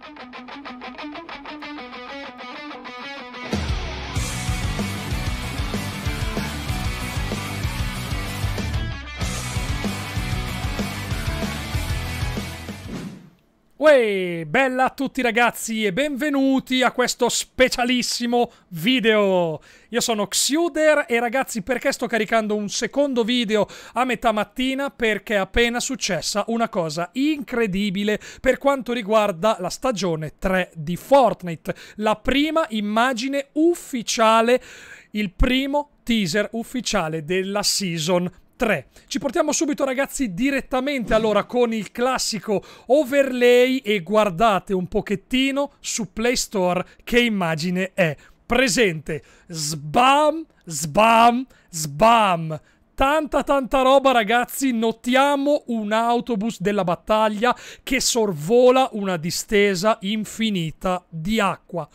フフフフフ。Uè, bella a tutti ragazzi e benvenuti a questo specialissimo video! Io sono Xuder e ragazzi perché sto caricando un secondo video a metà mattina? Perché è appena successa una cosa incredibile per quanto riguarda la stagione 3 di Fortnite, la prima immagine ufficiale, il primo teaser ufficiale della season 3. 3. Ci portiamo subito ragazzi direttamente allora con il classico overlay e guardate un pochettino su Play Store che immagine è. Presente, sbam, sbam, sbam, tanta tanta roba ragazzi notiamo un autobus della battaglia che sorvola una distesa infinita di acqua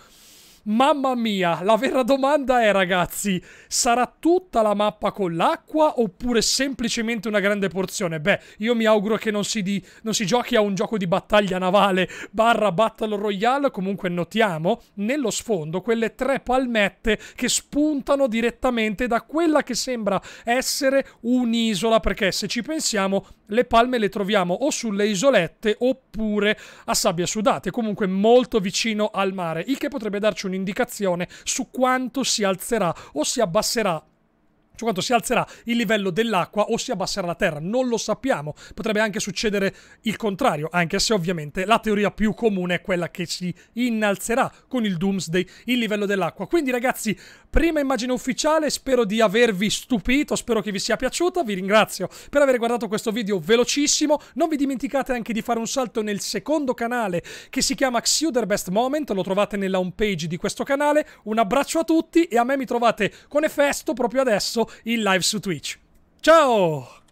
Mamma mia, la vera domanda è ragazzi, sarà tutta la mappa con l'acqua oppure semplicemente una grande porzione? Beh, io mi auguro che non si, di, non si giochi a un gioco di battaglia navale barra Battle Royale, comunque notiamo nello sfondo quelle tre palmette che spuntano direttamente da quella che sembra essere un'isola, perché se ci pensiamo le palme le troviamo o sulle isolette oppure a sabbia sudate, comunque molto vicino al mare, il che potrebbe darci un'idea un'indicazione su quanto si alzerà o si abbasserà su quanto si alzerà il livello dell'acqua o si abbasserà la terra. Non lo sappiamo, potrebbe anche succedere il contrario, anche se ovviamente la teoria più comune è quella che si innalzerà con il Doomsday il livello dell'acqua. Quindi ragazzi, prima immagine ufficiale, spero di avervi stupito, spero che vi sia piaciuta, vi ringrazio per aver guardato questo video velocissimo, non vi dimenticate anche di fare un salto nel secondo canale che si chiama Xuder Best Moment, lo trovate nella homepage di questo canale, un abbraccio a tutti e a me mi trovate con Efesto proprio adesso in live su Twitch. Ciao!